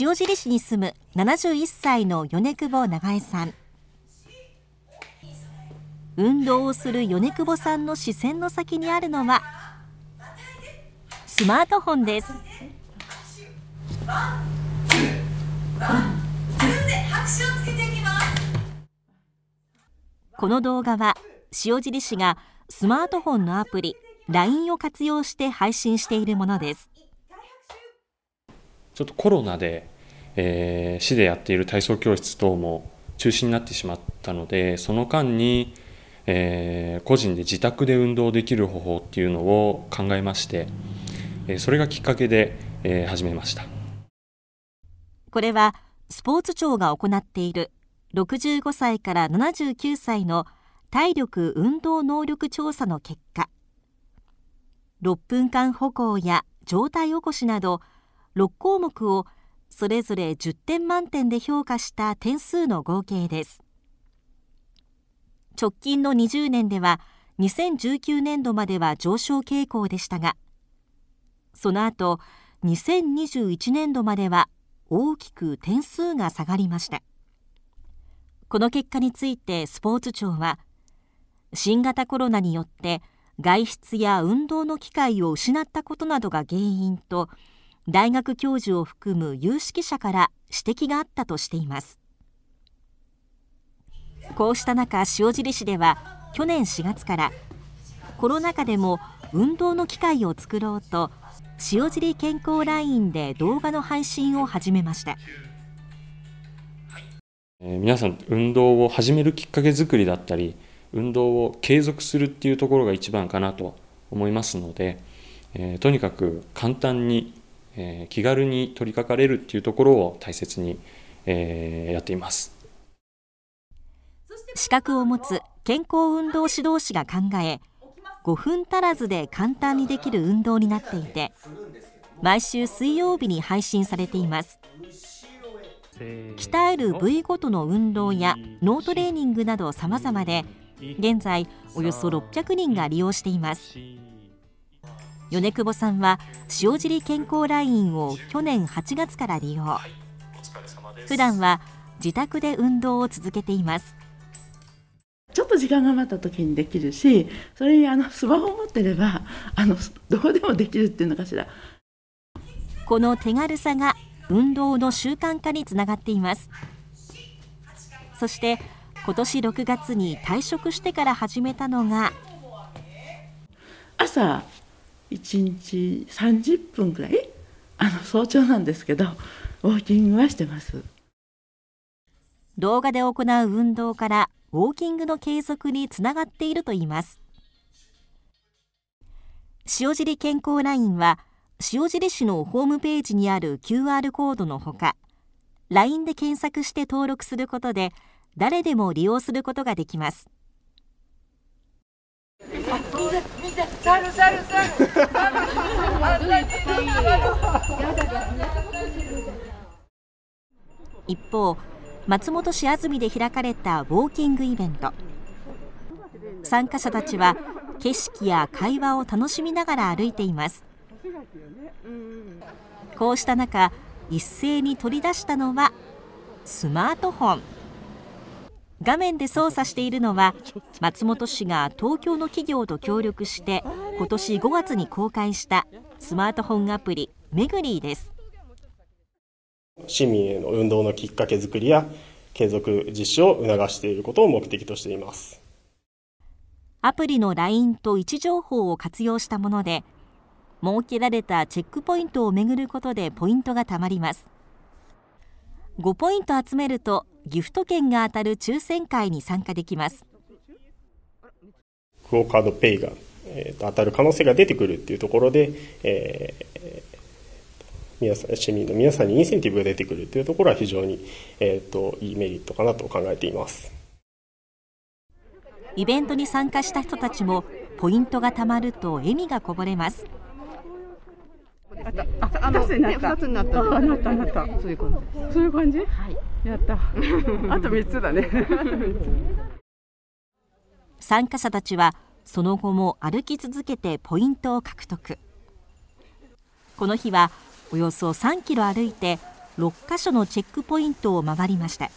塩尻市に住む71歳の米久保長江さん運動をする米久保さんの視線の先にあるのはスマートフォンです。この動画は塩尻市がスマートフォンのアプリ LINE を活用して配信しているものですちょっとコロナで、えー、市でやっている体操教室等も中止になってしまったのでその間に、えー、個人で自宅で運動できる方法っていうのを考えまして、えー、それがきっかけで、えー、始めましたこれはスポーツ庁が行っている65歳から79歳の体力運動能力調査の結果6分間歩行や状態起こしなど6項目をそれぞれ10点満点で評価した点数の合計です直近の20年では2019年度までは上昇傾向でしたがその後2021年度までは大きく点数が下がりましたこの結果についてスポーツ庁は新型コロナによって外出や運動の機会を失ったことなどが原因と大学教授を含む有識者から指摘があったとしていますこうした中塩尻市では去年4月からコロナ禍でも運動の機会を作ろうと塩尻健康ラインで動画の配信を始めました皆さん運動を始めるきっかけ作りだったり運動を継続するっていうところが一番かなと思いますので、えー、とにかく簡単に、えー、気軽に取り掛かれるっていうところを大切に、えー、やっています資格を持つ健康運動指導士が考え5分足らずで簡単にできる運動になっていて毎週水曜日に配信されています鍛える部位ごとの運動や脳トレーニングなど様々で現在およそ600人が利用しています米久保さんは塩尻健康ラインを去年8月から利用普段は自宅で運動を続けていますちょっと時間が余った時にできるしそれにあのスマホを持ってればあのどこでもできるっていうのかしらこの手軽さが運動の習慣化につながっていますそして今年6月に退職してから始めたのが朝1日30分くらいあの早朝なんですけどウォーキングはしてます動画で行う運動からウォーキングの継続につながっているといいます塩尻健康ラインは塩尻市のホームページにある QR コードのほか LINE で検索して登録することで誰でも利用することができます。一方、松本市安住で開かれたウォーキングイベント。参加者たちは景色や会話を楽しみながら歩いています。こうした中、一斉に取り出したのはスマートフォン。画面で操作しているのは松本氏が東京の企業と協力して今年5月に公開したスマートフォンアプリめぐりです市民への運動のきっかけ作りや継続実施を促していることを目的としていますアプリの LINE と位置情報を活用したもので設けられたチェックポイントをめぐることでポイントがたまります5ポイント集めるとギフト券が当たる抽選会に参加できますクオカードペイが、えー、と当たる可能性が出てくるっていうところで、えー、皆さん市民の皆さんにインセンティブが出てくるというところは非常に、えーと、といいメリットかなと考えていますイベントに参加した人たちもポイントがたまると笑みがこぼれますなんか、あ、二つになった。二、つになった。あ、なった、なった。そういう感じ。そういう感じ。はい。やった。あと三つだね。参加者たちは、その後も歩き続けてポイントを獲得。この日は、およそ3キロ歩いて、6箇所のチェックポイントを回りました。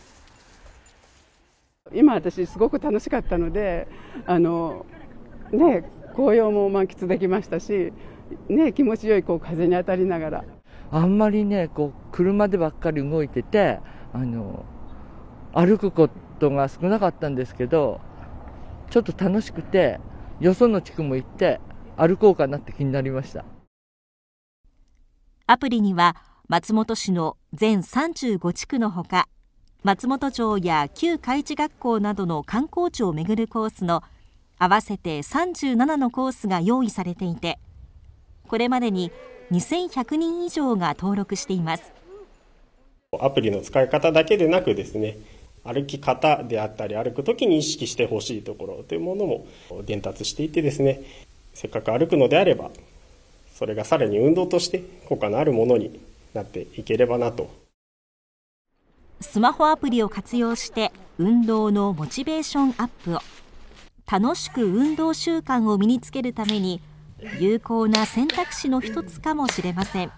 今私すごく楽しかったので、あのね紅葉も満喫できましたし、ね、気持ちよいこう風に当たりながら。あんまりね、こう、車でばっかり動いてて、あの、歩くことが少なかったんですけど、ちょっと楽しくて、よその地区も行って、歩こうかなって気になりました。アプリには、松本市の全35地区のほか、松本町や旧海地学校などの観光地を巡るコースの合わせて37のコースが用意されていてこれまでに2100人以上が登録していますアプリの使い方だけでなくですね歩き方であったり歩く時に意識してほしいところというものも伝達していてですねせっかく歩くのであればそれがさらに運動として効果のあるものになっていければなとスマホアプリを活用して運動のモチベーションアップを楽しく運動習慣を身につけるために有効な選択肢の一つかもしれません。